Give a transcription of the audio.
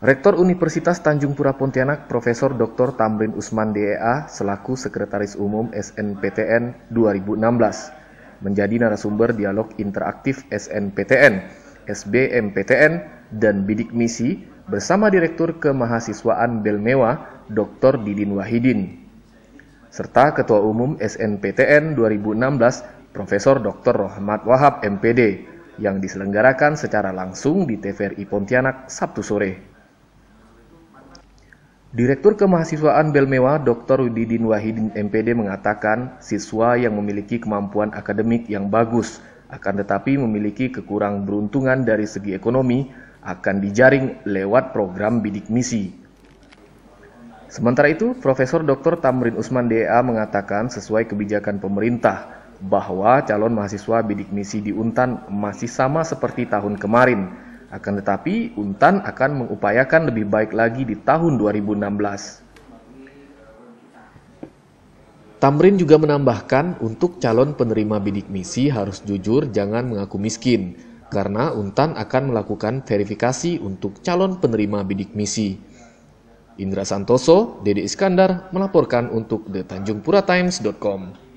Rektor Universitas Tanjung Pura Pontianak Profesor Dr. Tamrin Usman DEA selaku Sekretaris Umum SNPTN 2016 menjadi narasumber dialog interaktif SNPTN, SBMPTN, dan bidik misi bersama Direktur Kemahasiswaan Belmewa Dr. Didin Wahidin serta Ketua Umum SNPTN 2016 Profesor Dr. Rohmat Wahab MPD yang diselenggarakan secara langsung di TVRI Pontianak Sabtu sore. Direktur Kemahasiswaan Belmewa Dr. Widin Wahidin MPD mengatakan siswa yang memiliki kemampuan akademik yang bagus akan tetapi memiliki kekurang beruntungan dari segi ekonomi akan dijaring lewat program bidik misi. Sementara itu, Profesor Dr. Tamrin Usman DEA, mengatakan sesuai kebijakan pemerintah bahwa calon mahasiswa bidik misi di Untan masih sama seperti tahun kemarin, akan tetapi, Untan akan mengupayakan lebih baik lagi di tahun 2016. Tamrin juga menambahkan untuk calon penerima bidik misi harus jujur jangan mengaku miskin karena Untan akan melakukan verifikasi untuk calon penerima bidik misi. Indra Santoso, Dede Iskandar melaporkan untuk thetanjungpuratimes.com.